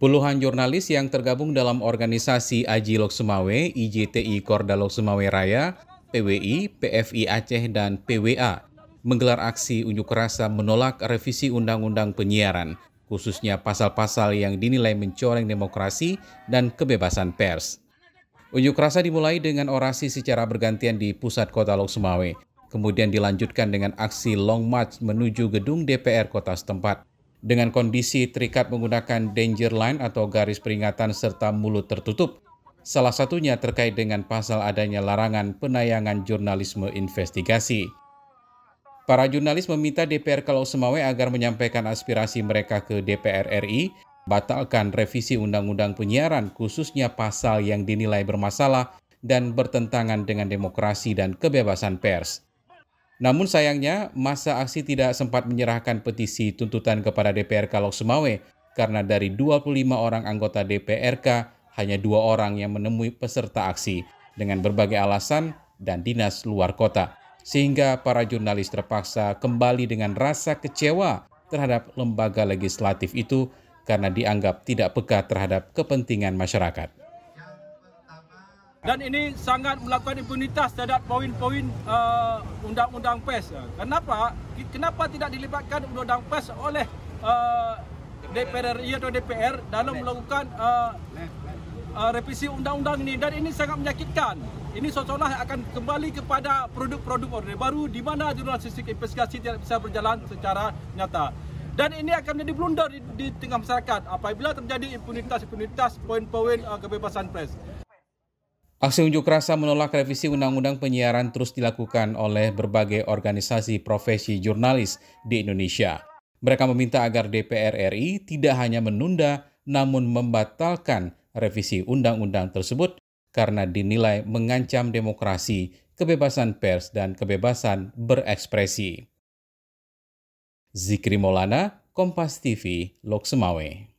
Puluhan jurnalis yang tergabung dalam organisasi Aji Lok Loksemawe, IJTI Korda Sumawe Raya, PWI, PFI Aceh, dan PWA menggelar aksi unjuk rasa menolak revisi Undang-Undang Penyiaran, khususnya pasal-pasal yang dinilai mencoreng demokrasi dan kebebasan pers. Unjuk rasa dimulai dengan orasi secara bergantian di pusat kota Lok Sumawe, kemudian dilanjutkan dengan aksi long march menuju gedung DPR kota setempat dengan kondisi terikat menggunakan danger line atau garis peringatan serta mulut tertutup. Salah satunya terkait dengan pasal adanya larangan penayangan jurnalisme investigasi. Para jurnalis meminta DPR Kalau Semawe agar menyampaikan aspirasi mereka ke DPR RI, batalkan revisi Undang-Undang Penyiaran khususnya pasal yang dinilai bermasalah dan bertentangan dengan demokrasi dan kebebasan pers. Namun sayangnya, masa aksi tidak sempat menyerahkan petisi tuntutan kepada DPRK Lok Sumawe karena dari 25 orang anggota DPRK, hanya dua orang yang menemui peserta aksi dengan berbagai alasan dan dinas luar kota. Sehingga para jurnalis terpaksa kembali dengan rasa kecewa terhadap lembaga legislatif itu karena dianggap tidak peka terhadap kepentingan masyarakat. dan ini sangat melakukan impunitas terhadap poin-poin uh, undang-undang PES. Kenapa? Kenapa tidak dilibatkan undang-undang PES oleh uh, DPR RI atau DPR dalam melakukan uh, uh, revisi undang-undang ini? Dan ini sangat menyakitkan. Ini seolah-olah akan kembali kepada produk-produk order baru di mana jurnalistik investigasi tidak bisa berjalan secara nyata. Dan ini akan menjadi blunder di, di tengah masyarakat apabila terjadi impunitas-impunitas poin-poin uh, kebebasan pers. Aksi unjuk rasa menolak revisi undang-undang penyiaran terus dilakukan oleh berbagai organisasi profesi jurnalis di Indonesia. Mereka meminta agar DPR RI tidak hanya menunda, namun membatalkan revisi undang-undang tersebut karena dinilai mengancam demokrasi, kebebasan pers, dan kebebasan berekspresi. Zikri Molana, Kompas TV, Semawe.